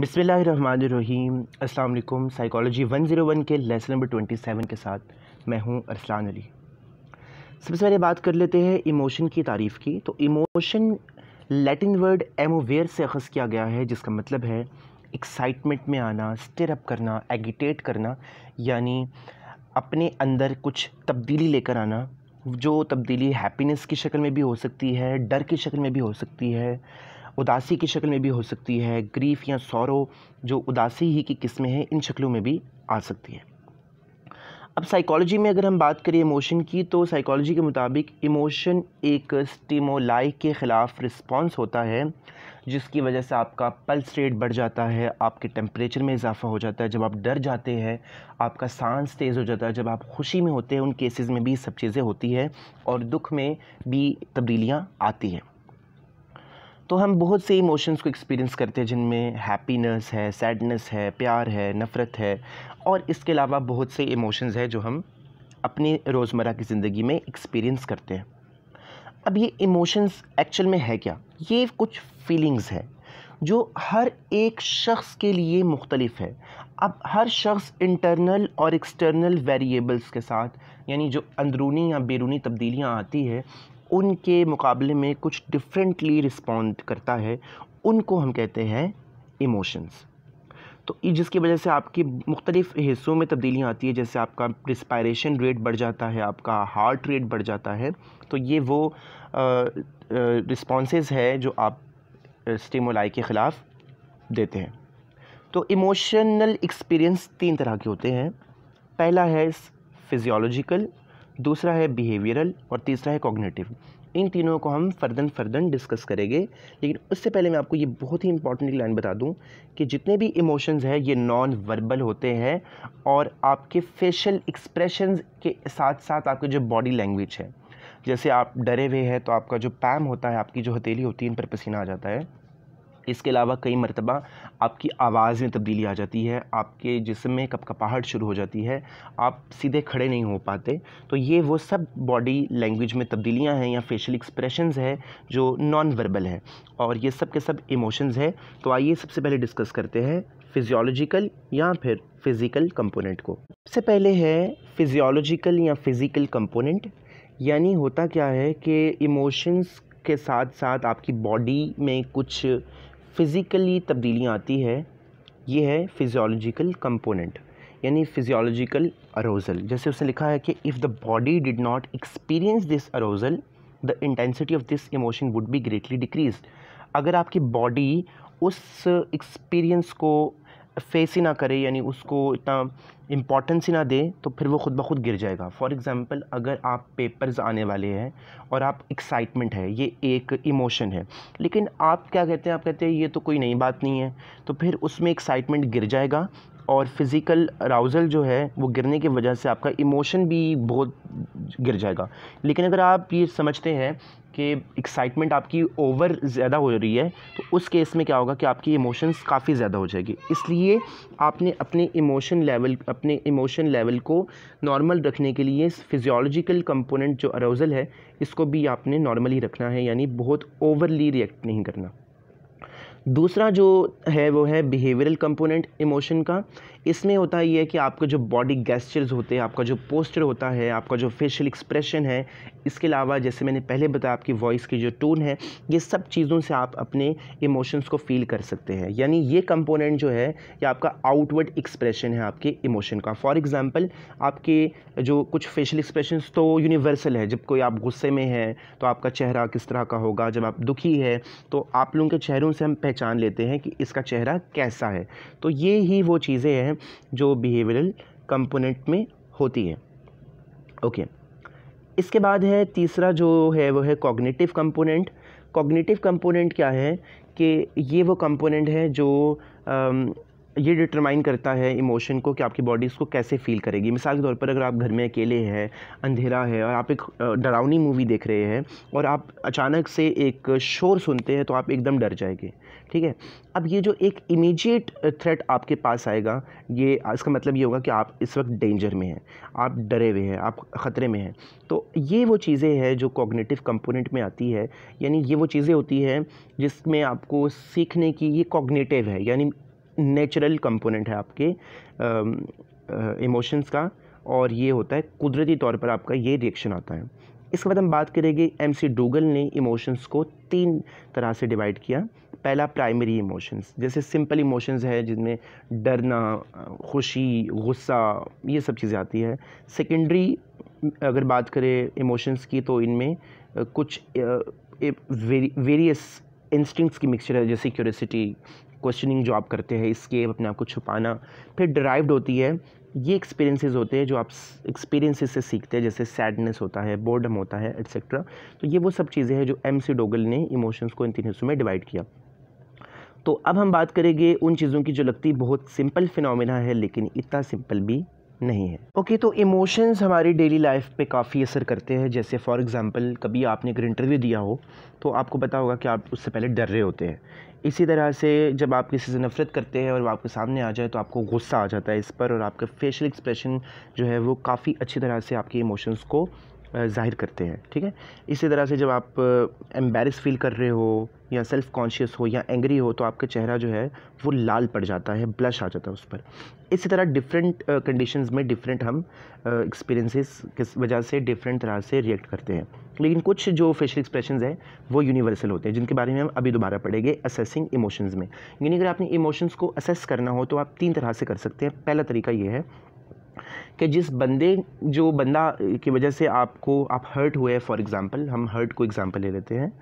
बिसमीम अल्लाम साइकोलॉजी 101 के लेसन नंबर 27 के साथ मैं हूं अरसलान अली सबसे पहले बात कर लेते हैं इमोशन की तारीफ़ की तो इमोशन लैटिन वर्ड एमोवेयर से अखज़ किया गया है जिसका मतलब है एक्साइटमेंट में आना स्टिरअप करना एगिटेट करना यानी अपने अंदर कुछ तब्दीली लेकर आना जो तब्दीली हैप्पीनेस की शक्ल में भी हो सकती है डर की शक्ल में भी हो सकती है उदासी की शक्ल में भी हो सकती है ग्रीफ या सौरव जो उदासी ही की किस्में हैं इन शक्लों में भी आ सकती है अब साइकोलॉजी में अगर हम बात करें इमोशन की तो साइकोलॉजी के मुताबिक इमोशन एक स्टिमोलाई के ख़िलाफ़ रिस्पॉन्स होता है जिसकी वजह से आपका पल्स रेट बढ़ जाता है आपके टेम्परेचर में इजाफा हो जाता है जब आप डर जाते हैं आपका सांस तेज़ हो जाता है जब आप खुशी में होते हैं उन केसेस में भी सब चीज़ें होती है और दुख में भी तब्दीलियाँ आती हैं तो हम बहुत से इमोशंस को एक्सपीरियंस करते हैं जिनमें हैप्पीनेस है सैडनेस है प्यार है नफ़रत है और इसके अलावा बहुत से इमोशंस हैं जो हम अपनी रोज़मर्रा की ज़िंदगी में एक्सपीरियंस करते हैं अब ये इमोशंस एक्चुअल में है क्या ये कुछ फीलिंग्स है जो हर एक शख्स के लिए मुख्तलिफ है अब हर शख्स इंटरनल और एक्सटर्नल वेरिएबल्स के साथ यानी जो अंदरूनी या बैरूनी तब्दीलियाँ आती है उनके मुकाबले में कुछ डिफरेंटली रिस्पॉन्ड करता है उनको हम कहते हैं इमोशंस तो जिसकी वजह से आपके मुख्तलिफ़ हिस्सों में तब्दीलियाँ आती है जैसे आपका रिस्पायरेशन रेट बढ़ जाता है आपका हार्ट रेट बढ़ जाता है तो ये वो रिस्पॉन्सेज है जो आप स्टेमोलाई के ख़िलाफ़ देते हैं तो इमोशनल एक्सपीरियंस तीन तरह के होते हैं पहला है फिज़ियोलॉजिकल दूसरा है बिहेवियरल और तीसरा है कॉग्नेटिव इन तीनों को हम फर्दन फर्दन डिस्कस करेंगे लेकिन उससे पहले मैं आपको ये बहुत ही इंपॉर्टेंट लाइन बता दूं कि जितने भी इमोशंस हैं ये नॉन वर्बल होते हैं और आपके फेशियल एक्सप्रेशंस के साथ साथ आपके जो बॉडी लैंग्वेज है जैसे आप डरे हुए हैं तो आपका जो पैम होता है आपकी जो हथेली होती है इन पर पसीना आ जाता है इसके अलावा कई मरतबा आपकी आवाज़ में तब्दीली आ जाती है आपके जिसम में कपकपाहट शुरू हो जाती है आप सीधे खड़े नहीं हो पाते तो ये वो सब बॉडी लैंग्वेज में तब्दीलियाँ हैं या फेशियल एक्सप्रेशंस है जो नॉन वर्बल हैं और ये सब के सब इमोशंस हैं तो आइए सबसे पहले डिस्कस करते हैं फिजियोलॉजिकल या फिर फिज़िकल कंपोनेंट को सबसे पहले है फिजियोलॉजिकल या फिज़िकल कंपोनेंट यानी होता क्या है कि इमोशंस के साथ साथ आपकी बॉडी में कुछ फ़िज़िकली तब्दीलियाँ आती है ये है फिज़ियोलॉजिकल कंपोनेंट यानी फिज़ियोलॉजिकल अरोज़ल जैसे उसने लिखा है कि if the body did not experience this arousal the intensity of this emotion would be greatly decrease अगर आपकी बॉडी उस एक्सपीरियंस को फेस ही ना करे यानी उसको इतना इम्पोर्टेंस ही ना दे तो फिर वो खुद ब खुद गिर जाएगा फॉर एग्ज़ाम्पल अगर आप पेपर्स आने वाले हैं और आप एक्साइटमेंट है ये एक इमोशन है लेकिन आप क्या कहते हैं आप कहते हैं ये तो कोई नई बात नहीं है तो फिर उसमें एक्साइटमेंट गिर जाएगा और फिज़िकल अराउज़ल जो है वो गिरने की वजह से आपका इमोशन भी बहुत गिर जाएगा लेकिन अगर आप ये समझते हैं कि एक्साइटमेंट आपकी ओवर ज़्यादा हो रही है तो उस केस में क्या होगा कि आपकी इमोशंस काफ़ी ज़्यादा हो जाएगी इसलिए आपने अपने इमोशन लेवल अपने इमोशन लेवल को नॉर्मल रखने के लिए फिजियोलॉजिकल कंपोनेंट जो अरोज़ल है इसको भी आपने नॉर्मली रखना है यानी बहुत ओवरली रिएक्ट नहीं करना दूसरा जो है वो है बिहेवियरल कंपोनेंट इमोशन का इसमें होता ये है कि आपका जो बॉडी गेस्चर्स होते हैं आपका जो पोस्टर होता है आपका जो फेशियल एक्सप्रेशन है इसके अलावा जैसे मैंने पहले बताया आपकी वॉइस की जो टोन है ये सब चीज़ों से आप अपने इमोशंस को फील कर सकते हैं यानी ये कंपोनेंट जो है ये आपका आउटवर्ड एक्सप्रेशन है आपके इमोशन का फॉर एग्ज़ाम्पल आपके जो कुछ फेशियल एक्सप्रेशन तो यूनिवर्सल है जब कोई आप गुस्से में है तो आपका चेहरा किस तरह का होगा जब आप दुखी है तो आप लोगों के चेहरों से हम पहचान लेते हैं कि इसका चेहरा कैसा है तो ये ही वो चीज़ें हैं हैं जो बिहेवियरल कंपोनेंट में होती है ओके okay. इसके बाद है तीसरा जो है वो है कॉग्निटिव कंपोनेंट कॉग्निटिव कंपोनेंट क्या है कि ये वो कंपोनेंट है जो ये डिटरमाइन करता है इमोशन को कि आपकी बॉडी इसको कैसे फील करेगी मिसाल के तौर पर अगर आप घर में अकेले हैं अंधेरा है और आप एक डरावनी मूवी देख रहे हैं और आप अचानक से एक शोर सुनते हैं तो आप एकदम डर जाएंगे ठीक है अब ये जो एक इमीडिएट थ्रेट आपके पास आएगा ये इसका मतलब ये होगा कि आप इस वक्त डेंजर में हैं आप डरे हुए हैं आप ख़तरे में हैं तो ये वो चीज़ें हैं जो कॉग्निटिव कंपोनेंट में आती है यानी ये वो चीज़ें होती हैं जिसमें आपको सीखने की ये कॉग्निटिव है यानी नेचुरल कंपोनेंट है आपके इमोशंस का और ये होता है कुदरती तौर पर आपका ये रिएक्शन आता है इसके बाद हम बात करेंगे एम सी डूगल ने इमोशंस को तीन तरह से डिवाइड किया पहला प्राइमरी इमोशंस जैसे सिंपल इमोशंस है जिनमें डरना खुशी गुस्सा ये सब चीज़ें आती है सेकेंडरी अगर बात करें इमोशंस की तो इनमें कुछ वेरियस इंस्टिंक्ट्स की मिक्सचर है जैसे क्यूरसिटी क्वेश्चनिंग जो आप करते हैं इसकेप अपने आप को छुपाना फिर ड्राइव्ड होती है ये एक्सपीरियंसेस होते हैं जो आप एक्सपीरियंसेस से सीखते हैं जैसे सैडनेस होता है बोर्डम होता है एट्सेट्रा तो ये वो सब चीज़ें हैं जो एम सी डोगल ने इमोशंस को इन तीन हिस्सों में डिवाइड किया तो अब हम बात करेंगे उन चीज़ों की जो लगती बहुत सिंपल फिनोमिना है लेकिन इतना सिंपल भी नहीं है ओके तो इमोशंस हमारी डेली लाइफ पे काफ़ी असर करते हैं जैसे फॉर एग्जांपल कभी आपने एक इंटरव्यू दिया हो तो आपको पता होगा कि आप उससे पहले डर रहे होते हैं इसी तरह से जब आप किसी से नफ़रत करते हैं और वो आपके सामने आ जाए तो आपको गुस्सा आ जाता है इस पर और आपका फेशियल एक्सप्रेशन जो है वो काफ़ी अच्छी तरह से आपके इमोशंस को ज़ाहिर करते हैं ठीक है इसी तरह से जब आप एम्बेरस फील कर रहे हो या सेल्फ़ कॉन्शियस हो या एंग्री हो तो आपका चेहरा जो है वो लाल पड़ जाता है ब्लश आ जाता है उस पर इसी तरह डिफरेंट कंडीशंस में डिफरेंट हम एक्सपीरियंसेस किस वजह से डिफरेंट तरह से रिएक्ट करते हैं लेकिन कुछ जो फेशियल एक्सप्रेशन हैं वो यूनिवर्सल होते हैं जिनके बारे में हम अभी दोबारा पढ़ेंगे असेसिंग इमोशंस में यानी अगर आपने इमोशंस को असेस करना हो तो आप तीन तरह से कर सकते हैं पहला तरीका ये है कि जिस बंदे जो बंदा की वजह से आपको आप हर्ट हुए फॉर एग्ज़ाम्पल हम हर्ट को एग्ज़ाम्पल ले लेते हैं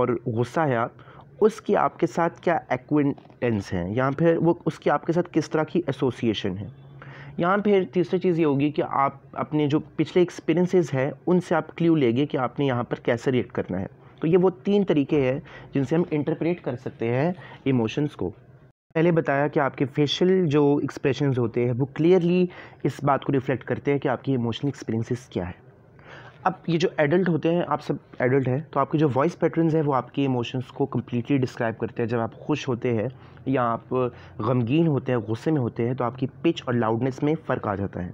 और गुस्सा है आप उसकी आपके साथ क्या एक्विंटेंस है या फिर वो उसकी आपके साथ किस तरह की एसोसिएशन है यहाँ फिर तीसरी चीज़ ये होगी कि आप अपने जो पिछले एक्सपीरियंसेस हैं उनसे आप क्ल्यू लेंगे कि आपने यहाँ पर कैसे रिएक्ट करना है तो ये वो तीन तरीके हैं जिनसे हम इंटरप्रेट कर सकते हैं इमोशंस को पहले बताया कि आपके फेशियल जो एक्सप्रेशन होते हैं वो क्लियरली इस बात को रिफ्लेक्ट करते हैं कि आपकी इमोशनल एक्सपीरियंसेस क्या है अब ये जो एडल्ट होते हैं आप सब एडल्ट हैं तो आपके जो वॉइस पैटर्न्स हैं वो आपके इमोशंस को कम्प्लीटली डिस्क्राइब करते हैं जब आप खुश होते हैं या आप गमगीन होते हैं गुस्से में होते हैं तो आपकी पिच और लाउडनेस में फ़र्क आ जाता है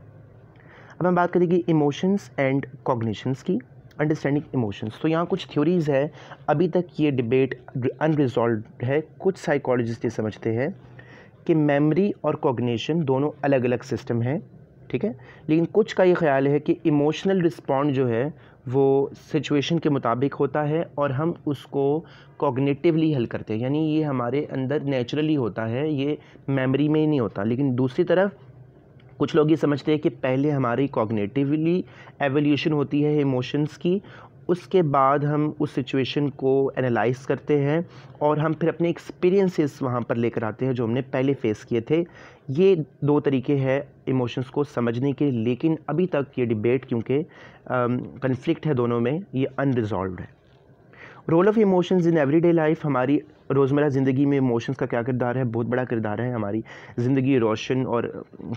अब हम बात करेंगे इमोशंस एंड कॉग्निशंस की अंडरस्टैंडिंग इमोशंस तो यहाँ कुछ थ्योरीज़ है अभी तक ये डिबेट अनरिजॉल्व है कुछ साइकोलॉजिस्ट ये समझते हैं कि मेमोरी और कॉग्निशन दोनों अलग अलग सिस्टम हैं ठीक है लेकिन कुछ का ये ख्याल है कि इमोशनल रिस्पॉन्ड जो है वो सिचुएशन के मुताबिक होता है और हम उसको कॉग्निटिवली हल करते हैं यानी ये हमारे अंदर नेचुरली होता है ये मेमोरी में ही नहीं होता लेकिन दूसरी तरफ कुछ लोग ये समझते हैं कि पहले हमारी कॉग्नेटिवली एवोल्यूशन होती है इमोशंस की उसके बाद हम उस सिचुएशन को एनालाइज करते हैं और हम फिर अपने एक्सपीरियंसेस वहाँ पर लेकर आते हैं जो हमने पहले फेस किए थे ये दो तरीके हैं इमोशंस को समझने के लेकिन अभी तक ये डिबेट क्योंकि कन्फ्लिक्ट है दोनों में ये अनरिजॉल्व है role of emotions in everyday life हमारी रोज़मर्रा ज़िंदगी में इमोशंस का क्या किरदार है बहुत बड़ा किरदार है हमारी ज़िंदगी रोशन और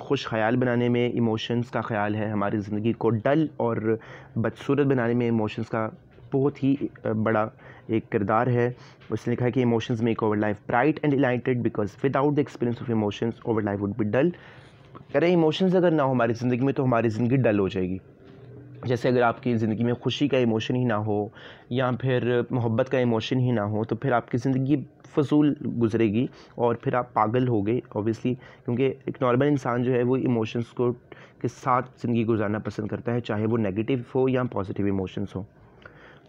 खुश ख्याल बनाने में इमोशंस का ख्याल है हमारी ज़िंदगी को डल और बदसूरत बनाने में इमोशंस का बहुत ही बड़ा एक किरदार है उसने लिखा है कि emotions make our life bright and elated because without the experience of emotions our life would be dull अरे इमोशंस अगर ना हो हमारी ज़िंदगी में तो हमारी ज़िंदगी डल हो जाएगी जैसे अगर आपकी ज़िंदगी में खुशी का इमोशन ही ना हो या फिर मोहब्बत का इमोशन ही ना हो तो फिर आपकी ज़िंदगी फजूल गुजरेगी और फिर आप पागल हो गए ऑब्वियसली क्योंकि एक नॉर्मल इंसान जो है वो इमोशंस को के साथ ज़िंदगी गुजारना पसंद करता है चाहे वो नेगेटिव हो या पॉजिटिव इमोशंस हो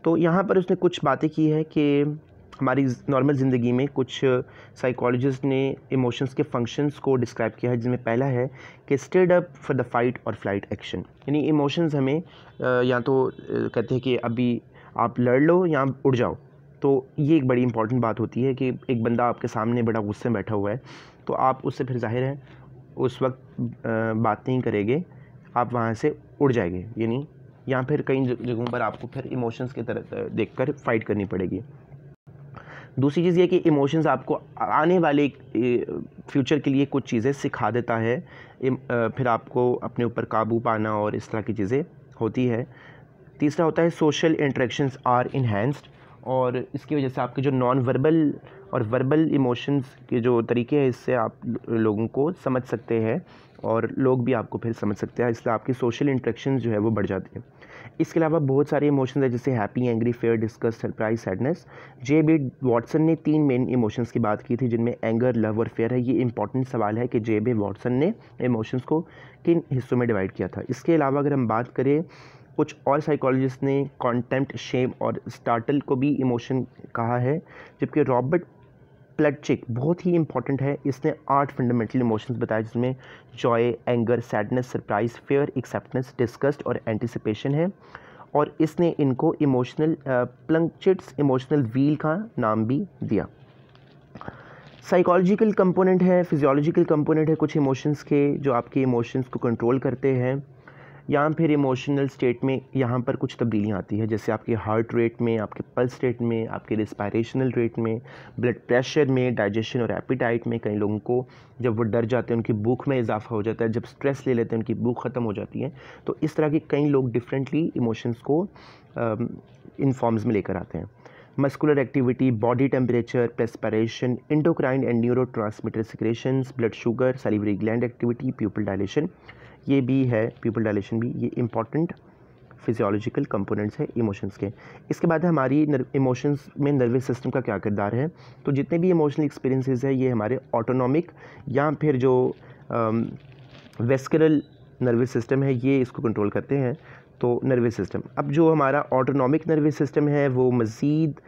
तो यहाँ पर उसने कुछ बातें की है कि हमारी नॉर्मल ज़िंदगी में कुछ साइकोलॉजिस्ट ने इमोशंस के फंक्शंस को डिस्क्राइब किया है जिसमें पहला है कि stand up for the fight और फ्लाइट एक्शन यानी इमोशंस हमें या तो कहते हैं कि अभी आप लड़ लो या उड़ जाओ तो ये एक बड़ी इंपॉर्टेंट बात होती है कि एक बंदा आपके सामने बड़ा गुस्से में बैठा हुआ है तो आप उससे फिर जाहिर है उस वक्त बात नहीं करेंगे आप वहाँ से उड़ जाएंगे यानी या फिर कई जगहों पर आपको फिर इमोशंस के तरह देखकर फाइट करनी पड़ेगी दूसरी चीज़ ये कि इमोशंस आपको आने वाले फ्यूचर के लिए कुछ चीज़ें सिखा देता है फिर आपको अपने ऊपर काबू पाना और इस तरह की चीज़ें होती है तीसरा होता है सोशल इंट्रेक्शन आर इन्हेंस्ड और इसकी वजह से आपके जो नॉन वर्बल और वर्बल इमोशंस के जो तरीके हैं इससे आप लोगों को समझ सकते हैं और लोग भी आपको फिर समझ सकते हैं इसलिए आपकी सोशल इंट्रेक्शन जो है वो बढ़ जाती है इसके अलावा बहुत सारे इमोशंस है जैसे happy angry fear disgust surprise sadness J B Watson ने तीन मेन इमोशंस की बात की थी जिनमें एंगर लव और फेयर है ये इंपॉर्टेंट सवाल है कि जे बी वॉटसन ने इमोशंस को किन हिस्सों में डिवाइड किया था इसके अलावा अगर हम बात करें कुछ और साइकोलॉजिस्ट ने कॉन्टेम्प्ट शेम और स्टार्टल को भी इमोशन कहा है जबकि रॉबर्ट प्लटचिक बहुत ही इंपॉर्टेंट है इसने आठ फंडामेंटल इमोशंस बताए जिसमें joy anger sadness surprise fear acceptance disgust और एंटिसिपेशन है और इसने इनको इमोशनल प्लंगचिट्स इमोशनल व्हील का नाम भी दिया साइकोलॉजिकल कंपोनेंट है फिजियोलॉजिकल कंपोनेंट है कुछ इमोशंस के जो आपके इमोशंस को कंट्रोल करते हैं या फिर इमोशनल स्टेट में यहाँ पर कुछ तब्दीलियाँ आती है जैसे आपके हार्ट रेट में आपके पल्स रेट में आपके रिस्पायरेशनल रेट में ब्लड प्रेशर में डाइजेशन और एपिटाइट में कई लोगों को जब वो डर जाते हैं उनकी भूख में इजाफा हो जाता है जब स्ट्रेस ले लेते हैं उनकी भूख ख़त्म हो जाती है तो इस तरह के कई लोग डिफरेंटली इमोशंस को इन फॉर्म्स में लेकर आते हैं muscular activity body temperature perspiration endocrine and neuro transmitter secretion blood sugar salivary gland activity pupil dilation ये भी है पीपल डायलेशन भी ये इंपॉर्टेंट फिजियोलॉजिकल कंपोनेंट्स है इमोशंस के इसके बाद हमारी इमोशंस में नर्वस सिस्टम का क्या किरदार है तो जितने भी इमोशनल एक्सपीरियंसेस है ये हमारे ऑटोनॉमिक या फिर जो वेस्करल नर्वस सिस्टम है ये इसको कंट्रोल करते हैं तो नर्वस सिस्टम अब जो हमारा ऑटोनॉमिक नर्वस सिस्टम है वो मज़ीद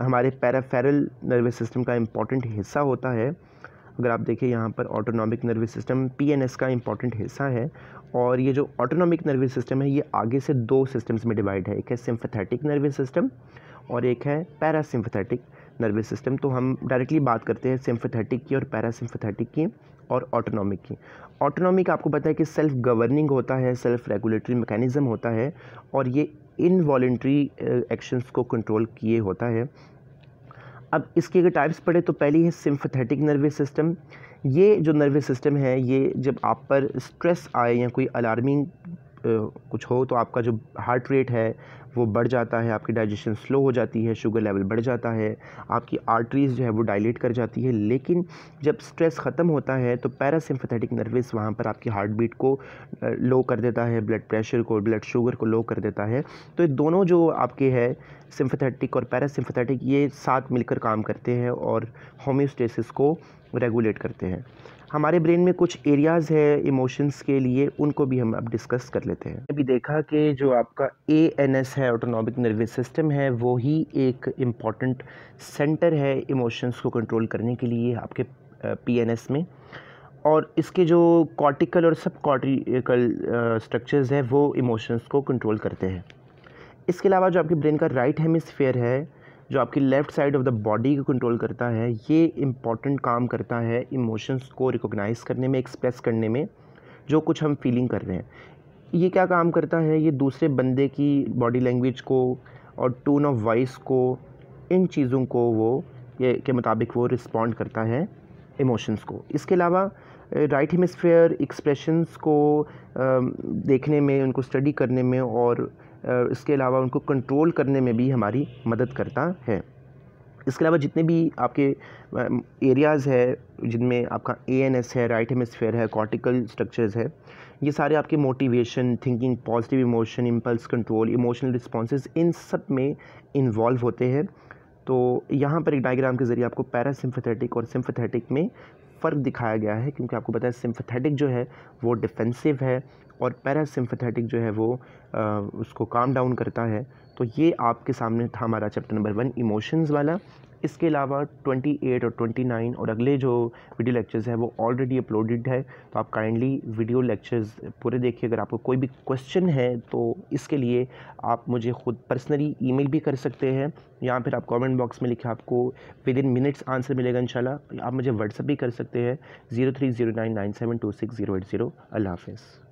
हमारे पैराफेरल नर्वस सिस्टम का इम्पॉर्टेंट हिस्सा होता है अगर आप देखें यहाँ पर ऑटोनॉमिक नर्वस सिस्टम पीएनएस का इंपॉर्टेंट हिस्सा है और ये जो ऑटोनॉमिक नर्वस सिस्टम है ये आगे से दो सिस्टम्स में डिवाइड है एक है सिम्पथेटिक नर्वस सिस्टम और एक है पैरासिम्पथेटिक नर्वस सिस्टम तो हम डायरेक्टली बात करते हैं सिम्पथेटिक की और पैरासिम्पथेटिक की और ऑटोनॉमिक की ऑटोनॉमिक आपको पता है कि सेल्फ गवर्निंग होता है सेल्फ रेगुलेटरी मैकेनिज़्म होता है और ये इनवॉलेंट्री एक्शंस को कंट्रोल किए होता है अब इसके अगर टाइप्स पढ़े तो पहली है सिम्फथेटिक नर्वस सिस्टम ये जो नर्वस सिस्टम है ये जब आप पर स्ट्रेस आए या कोई अलार्मिंग कुछ हो तो आपका जो हार्ट रेट है वो बढ़ जाता है आपकी डाइजेशन स्लो हो जाती है शुगर लेवल बढ़ जाता है आपकी आर्टरीज़ जो है वो डायलेट कर जाती है लेकिन जब स्ट्रेस ख़त्म होता है तो पैरासिम्पथेटिक नर्वस वहाँ पर आपकी हार्ट बीट को लो कर देता है ब्लड प्रेशर को ब्लड शुगर को लो कर देता है तो ये दोनों जो आपके है सिम्फेटिक और पैरासिम्फेटिक ये साथ मिलकर काम करते हैं और होम्योस्टेसिस को रेगुलेट करते हैं हमारे ब्रेन में कुछ एरियाज़ है इमोशंस के लिए उनको भी हम अब डिस्कस कर लेते हैं अभी देखा कि जो आपका ए एन एस है ऑटोनॉमिक नर्वस सिस्टम है वो ही एक इम्पॉर्टेंट सेंटर है इमोशंस को कंट्रोल करने के लिए आपके पी एन एस में और इसके जो कॉर्टिकल और सब कॉर्टिकल स्ट्रक्चर्स हैं वो इमोशंस को कंट्रोल करते हैं इसके अलावा जो आपके ब्रेन का राइट हेमिसफेयर है जो आपकी left side of the body को कंट्रोल करता है ये इम्पॉर्टेंट काम करता है इमोशंस को रिकोगनाइज़ करने में एक्सप्रेस करने में जो कुछ हम फीलिंग कर रहे हैं ये क्या काम करता है ये दूसरे बंदे की बॉडी लैंग्वेज को और टोन ऑफ वॉइस को इन चीज़ों को वो ये के मुताबिक वो रिस्पॉन्ड करता है इमोशंस को इसके अलावा राइट हेमस्फेयर एक्सप्रेशंस को देखने में उनको स्टडी करने में और इसके अलावा उनको कंट्रोल करने में भी हमारी मदद करता है इसके अलावा जितने भी आपके एरियाज़ है जिनमें आपका ए एन एस है राइट हेमस्फेयर है कॉर्टिकल स्ट्रक्चर्स है ये सारे आपके motivation thinking positive emotion impulse control emotional response इन सब में इन्वॉल्व होते हैं तो यहाँ पर एक डायग्राम के ज़रिए आपको पैरासिम्पथेटिक और सिम्पथेटिक में फ़र्क दिखाया गया है क्योंकि आपको पता है सिम्पथेटिक जो है वो डिफेंसिव है और पैरासिम्फेटिक जो है वो आ, उसको काम डाउन करता है तो ये आपके सामने था हमारा चैप्टर नंबर वन इमोशंस वाला इसके अलावा 28 और 29 और अगले जो वीडियो लेक्चर्स हैं वो ऑलरेडी अपलोडेड है तो आप काइंडली वीडियो लेक्चर्स पूरे देखिए अगर आपको कोई भी क्वेश्चन है तो इसके लिए आप मुझे खुद पर्सनली ईमेल भी कर सकते हैं या फिर आप कमेंट बॉक्स में लिखे आपको विद इन मिनट्स आंसर मिलेगा इंशाल्लाह आप मुझे व्हाट्सअप भी कर सकते हैं zero three zero nine nine seven two six zero eight zero अल्लाह हाफिज़